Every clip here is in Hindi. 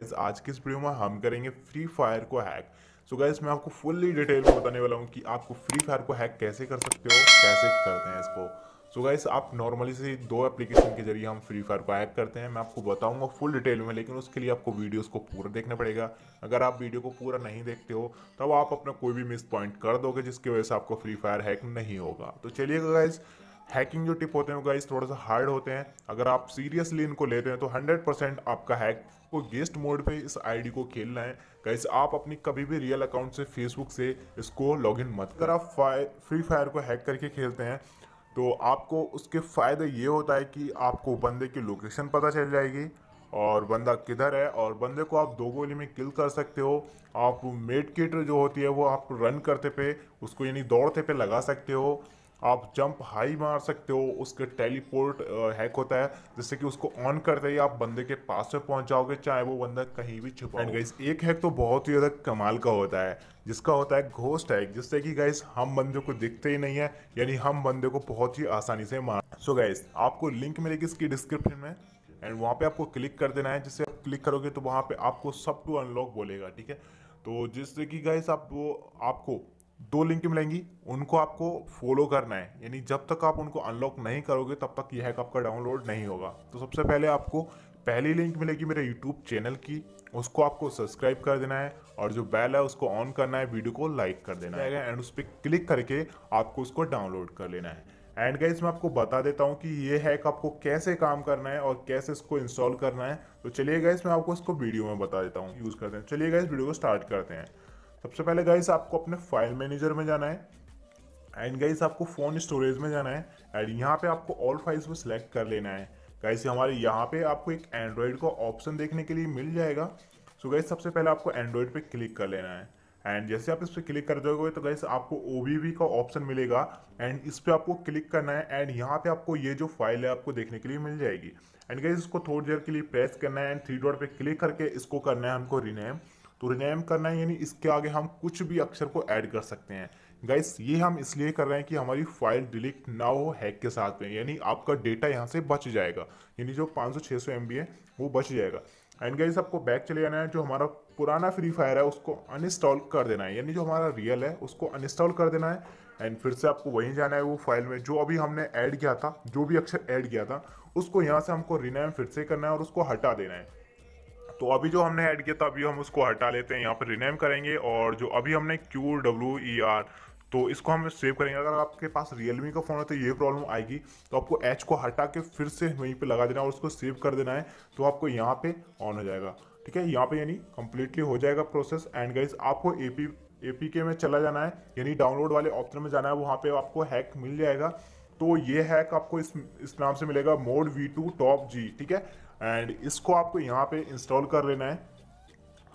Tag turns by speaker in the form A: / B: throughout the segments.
A: गाइस आज के इस वीडियो में हम करेंगे फ्री फायर को हैक सो so गाइस मैं आपको फुल्ली डिटेल में बताने वाला हूँ कि आपको फ्री फायर को हैक कैसे कर सकते हो कैसे करते हैं इसको सो so गाइस आप नॉर्मली से दो एप्लीकेशन के जरिए हम फ्री फायर को हैक करते हैं मैं आपको बताऊंगा फुल डिटेल में लेकिन उसके लिए आपको वीडियोस को पूरा देखना पड़ेगा अगर आप वीडियो को पूरा नहीं देखते हो तब आप अपना कोई भी मिस पॉइंट कर दोगे जिसकी वजह से आपको फ्री फायर हैक नहीं होगा तो चलिएगा गाइज़ हैकिंग जो टिप होते हैं गाइस थोड़ा सा हार्ड होते हैं अगर आप सीरियसली इनको लेते हैं तो 100% आपका हैक को गेस्ट मोड पे इस आईडी को खेलना है गाइस आप अपनी कभी भी रियल अकाउंट से फेसबुक से इसको लॉगिन मत कर आप फ्री फायर को हैक करके खेलते हैं तो आपको उसके फ़ायदे ये होता है कि आपको बंदे की लोकेशन पता चल जाएगी और बंदा किधर है और बंदे को आप दो गोली में किल कर सकते हो आप मेड किट जो होती है वो आप रन करते पे उसको यानी दौड़ते पे लगा सकते हो आप जंप हाई मार सकते हो उसके टेलीपोर्ट हैक होता है जिससे कि उसको ऑन करते ही आप बंदे के पास में पहुंच जाओगे चाहे वो बंदा कहीं भी छुपा एंड गाइस एक हैक तो बहुत ही ज़्यादा कमाल का होता है जिसका होता है घोस्ट हैक जिससे कि गाइस हम बंदे को दिखते ही नहीं है यानी हम बंदे को बहुत ही आसानी से मार सो so गाइस आपको लिंक मिलेगी इसकी डिस्क्रिप्शन में एंड वहाँ पे आपको क्लिक कर देना है जिससे आप क्लिक करोगे तो वहाँ पे आपको सब टू अनलॉक बोलेगा ठीक है तो जिससे कि गाइस आप वो आपको दो लिंक मिलेंगी उनको आपको फॉलो करना है यानी जब तक आप उनको अनलॉक नहीं करोगे तब तक यह हैक आपका डाउनलोड नहीं होगा तो सबसे पहले आपको पहली लिंक मिलेगी मेरे यूट्यूब चैनल की उसको आपको सब्सक्राइब कर देना है और जो बेल है उसको ऑन करना है वीडियो को लाइक कर देना है एंड उस पर क्लिक करके आपको उसको डाउनलोड कर लेना है एंड गाइज मैं आपको बता देता हूँ कि ये हैक आपको कैसे काम करना है और कैसे इसको इंस्टॉल करना है तो चलिए गाइज मैं आपको इसको वीडियो में बता देता हूँ यूज़ करते हैं चलिए गाइज वीडियो को स्टार्ट करते हैं सबसे पहले गाइस आपको अपने फाइल मैनेजर में जाना है एंड गाइस आपको फ़ोन स्टोरेज में जाना है एंड यहाँ पे आपको ऑल फाइल्स को सिलेक्ट कर लेना है गाइस हमारे यहाँ पे आपको एक एंड्रॉयड का ऑप्शन देखने के लिए मिल जाएगा सो so गाइस सबसे पहले आपको एंड्रॉयड पे क्लिक कर लेना है एंड जैसे आप इस पर क्लिक कर दोगे तो गैस आपको ओ का ऑप्शन मिलेगा एंड इस पर आपको क्लिक करना है एंड यहाँ पे आपको ये जो फाइल है आपको देखने के लिए मिल जाएगी एंड गाइस इसको थोड़ी देर के लिए प्रेस करना है एंड थ्री डॉट पे क्लिक करके इसको करना है हमको रिनेम तो रिनेम करना है यानी इसके आगे हम कुछ भी अक्षर को ऐड कर सकते हैं गाइस ये हम इसलिए कर रहे हैं कि हमारी फाइल डिलीट ना हो हैक के साथ में यानी आपका डेटा यहाँ से बच जाएगा यानी जो 500 सौ एम है वो बच जाएगा एंड गाइस आपको बैक चले जाना है जो हमारा पुराना फ्री फायर है उसको अनइंस्टॉल कर देना है यानी जो हमारा रियल है उसको अनइंस्टॉल कर देना है एंड फिर से आपको वहीं जाना है वो फाइल में जो अभी हमने ऐड किया था जो भी अक्षर ऐड किया था उसको यहाँ से हमको रिनेम फिर से करना है और उसको हटा देना है तो अभी जो हमने ऐड किया था अभी हम उसको हटा लेते हैं यहाँ पर रिनेम करेंगे और जो अभी हमने क्यू डब्ल्यू ई आर तो इसको हम सेव करेंगे अगर आपके पास रियलमी का फ़ोन है तो ये प्रॉब्लम आएगी तो आपको एच को हटा के फिर से वहीं पे लगा देना और उसको सेव कर देना है तो आपको यहाँ पे ऑन हो जाएगा ठीक है यहाँ पे यानी कम्प्लीटली हो जाएगा प्रोसेस एंड गाइज आपको ए पी ए पी के में चला जाना है यानी डाउनलोड वाले ऑप्शन में जाना है वहाँ पे आपको हैक मिल जाएगा तो ये हैक आपको इस इस नाम से मिलेगा mode V two top G ठीक है एंड इसको आपको यहाँ पे इंस्टॉल कर लेना है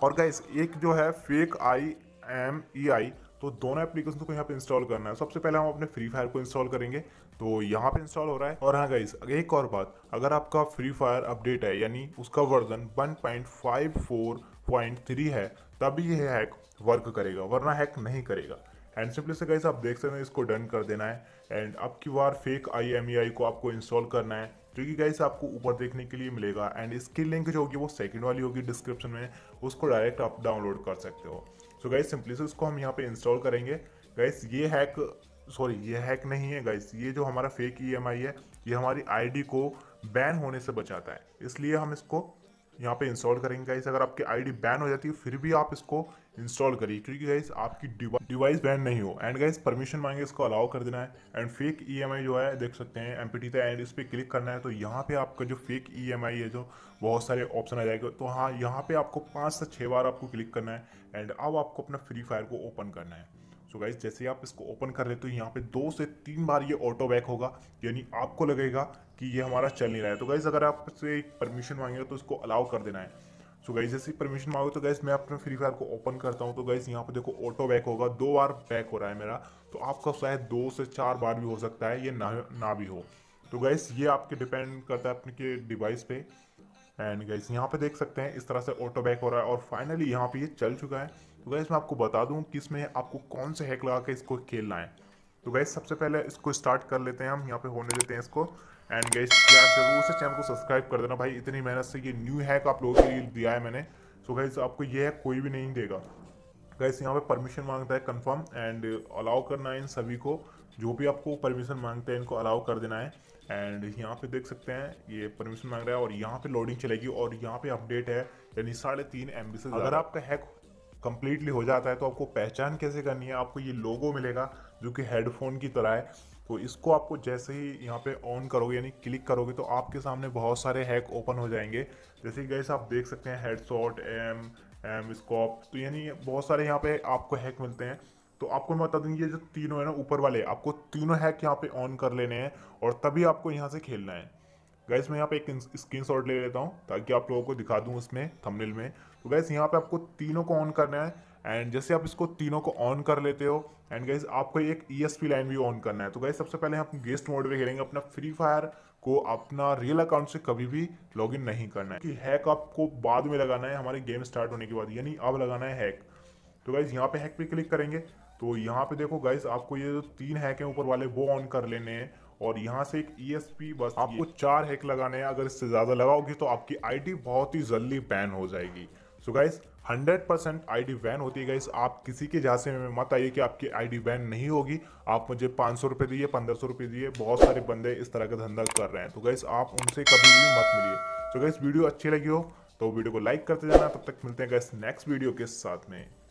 A: और गाइस एक जो है फेक आई एम ई आई तो दोनों एप्लीकेशन को यहाँ पे इंस्टॉल करना है सबसे पहले हम अपने फ्री फायर को इंस्टॉल करेंगे तो यहाँ पे इंस्टॉल हो रहा है और हाँ गाइस एक और बात अगर आपका फ्री फायर अपडेट है यानी उसका वर्जन थ्री है तभी यह हैक वर्क करेगा वरना हैक नहीं करेगा एंड सिंपली से गाइस आप देख सकते हैं इसको डन कर देना है एंड अब की बार फेक आई एम ई आई को आपको इंस्टॉल करना है जो कि गाइस आपको ऊपर देखने के लिए मिलेगा एंड इसकी लिंक जो होगी वो सेकंड वाली होगी डिस्क्रिप्शन में उसको डायरेक्ट आप डाउनलोड कर सकते हो सो गाइस सिंपली से उसको हम यहाँ पे इंस्टॉल करेंगे गाइस ये हैक सॉरी ये हैक नहीं है गाइस ये जो हमारा फेक ई e है ये हमारी आई को बैन होने से बचाता है इसलिए हम इसको यहाँ पे इंस्टॉल करेंगे गाइस अगर आपकी आईडी बैन हो जाती है फिर भी आप इसको इंस्टॉल करिए क्योंकि गाइस आपकी डिवाइस बैन नहीं हो एंड गाइस परमिशन मांगे इसको अलाउ कर देना है एंड फेक ईएमआई जो है देख सकते हैं एम पी टी एंड इस पर क्लिक करना है तो यहाँ पे आपका जो फेक ईएमआई e है जो बहुत सारे ऑप्शन आ जाएगा तो हाँ यहाँ पे आपको पाँच से छः बार आपको क्लिक करना है एंड अब आपको अपना फ्री फायर को ओपन करना है तो गाइज जैसे आप इसको ओपन कर लेते हो तो यहाँ पे दो से तीन बार ये ऑटो बैक होगा यानी आपको लगेगा कि ये हमारा चल नहीं रहा है तो गाइज़ अगर आप से परमिशन मांगेगा तो इसको अलाउ कर देना है सो so गाइज जैसे ही परमिशन मांगो तो गाइज मैं अपने फ्री फायर को ओपन करता हूँ तो गाइज यहाँ पर देखो ऑटो बैक होगा दो बार बैक हो रहा है मेरा तो आपका शायद दो से चार बार भी हो सकता है ये ना ना भी हो तो गाइज ये आपके डिपेंड करता है अपने के डिवाइस पे एंड गाइज यहाँ पे देख सकते हैं इस तरह से ऑटो बैक हो रहा है और फाइनली यहाँ पे ये चल चुका है तो गाइज मैं आपको बता दूँ कि इसमें आपको कौन से हैक लगा के इसको खेलना है तो गाइज सबसे पहले इसको स्टार्ट कर लेते हैं हम यहाँ पे होने देते हैं इसको एंड गई यार जरूर से चैनल को सब्सक्राइब कर देना भाई इतनी मेहनत से ये न्यू हैक आप लोगों के लिए दिया है मैंने सो so गई आपको ये हैक कोई भी नहीं देगा गैस यहाँ पे परमिशन मांगता है कंफर्म एंड अलाउ करना है इन सभी को जो भी आपको परमिशन मांगते हैं इनको अलाउ कर देना है एंड यहाँ पे देख सकते हैं ये परमिशन मांग रहा है और यहाँ पे लोडिंग चलेगी और यहाँ पे अपडेट है यानी साढ़े तीन एम से अगर आपका हैक कम्प्लीटली हो जाता है तो आपको पहचान कैसे करनी है आपको ये लोगो मिलेगा जो कि हेडफोन की तरह है तो इसको आपको जैसे ही यहाँ पे ऑन करोगे यानी क्लिक करोगे तो आपके सामने बहुत सारे हैक ओपन हो जाएंगे जैसे कि गैस आप देख सकते हैं हेडसॉट एम एम स्कॉप तो यानी बहुत सारे यहाँ पे आपको हैक मिलते हैं तो आपको मैं बता दूँगी ये जो तीनों है ना ऊपर वाले आपको तीनों हैक यहाँ पे ऑन कर लेने हैं और तभी आपको यहाँ से खेलना है गैस मैं यहाँ पे एक स्क्रीन शॉट ले लेता हूँ ताकि आप लोगों को दिखा दूँ उसमें थंबनेल में तो गैस यहाँ पे आपको तीनों को ऑन करना है एंड जैसे आप इसको तीनों को ऑन कर लेते हो एंड गैस आपको एक ई e लाइन भी ऑन करना है तो गैस सबसे पहले हम गेस्ट मोड में खेलेंगे अपना फ्री फायर को अपना रियल अकाउंट से कभी भी लॉगिन नहीं करना है कि हैक आपको बाद में लगाना है हमारे गेम स्टार्ट होने के बाद यानी अब लगाना है हैक तो गाइज यहाँ पे हैक पे क्लिक करेंगे तो यहाँ पे देखो गाइज आपको ये जो तीन हैक हैं ऊपर वाले वो ऑन कर लेने हैं और यहाँ से एक ई e बस आपको चार हैक लगाने हैं अगर इससे ज़्यादा लगाओगे तो आपकी आईडी बहुत ही जल्दी बैन हो जाएगी सो गाइस 100 परसेंट आई बैन होती है गाइस आप किसी के झांसे में मत आइए कि आपकी आईडी बैन नहीं होगी आप मुझे पाँच सौ रुपये दिए पंद्रह सौ रुपये दिए बहुत सारे बंदे इस तरह का धंधा कर रहे हैं तो गाइस आप उनसे कभी भी मत मिलिए सो गाइस वीडियो अच्छी लगी हो तो वीडियो को लाइक करते जाना तब तक मिलते हैं गाइस नेक्स्ट वीडियो के साथ में